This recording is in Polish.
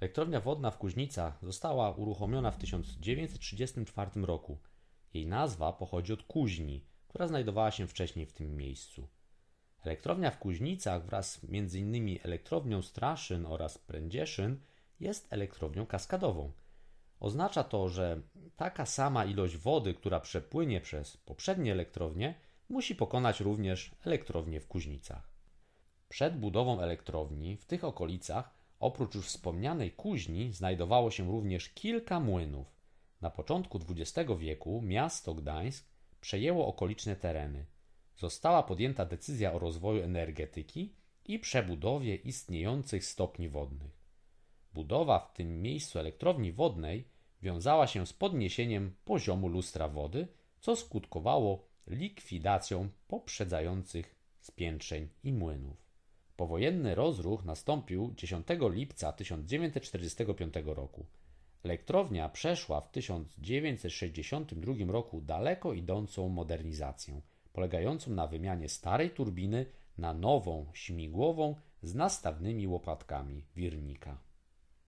Elektrownia wodna w Kuźnicach została uruchomiona w 1934 roku. Jej nazwa pochodzi od kuźni, która znajdowała się wcześniej w tym miejscu. Elektrownia w Kuźnicach wraz między m.in. elektrownią Straszyn oraz Prędzieszyn jest elektrownią kaskadową. Oznacza to, że taka sama ilość wody, która przepłynie przez poprzednie elektrownie, musi pokonać również elektrownię w Kuźnicach. Przed budową elektrowni w tych okolicach Oprócz już wspomnianej kuźni znajdowało się również kilka młynów. Na początku XX wieku miasto Gdańsk przejęło okoliczne tereny. Została podjęta decyzja o rozwoju energetyki i przebudowie istniejących stopni wodnych. Budowa w tym miejscu elektrowni wodnej wiązała się z podniesieniem poziomu lustra wody, co skutkowało likwidacją poprzedzających spiętrzeń i młynów. Powojenny rozruch nastąpił 10 lipca 1945 roku. Elektrownia przeszła w 1962 roku daleko idącą modernizację, polegającą na wymianie starej turbiny na nową śmigłową z nastawnymi łopatkami wirnika.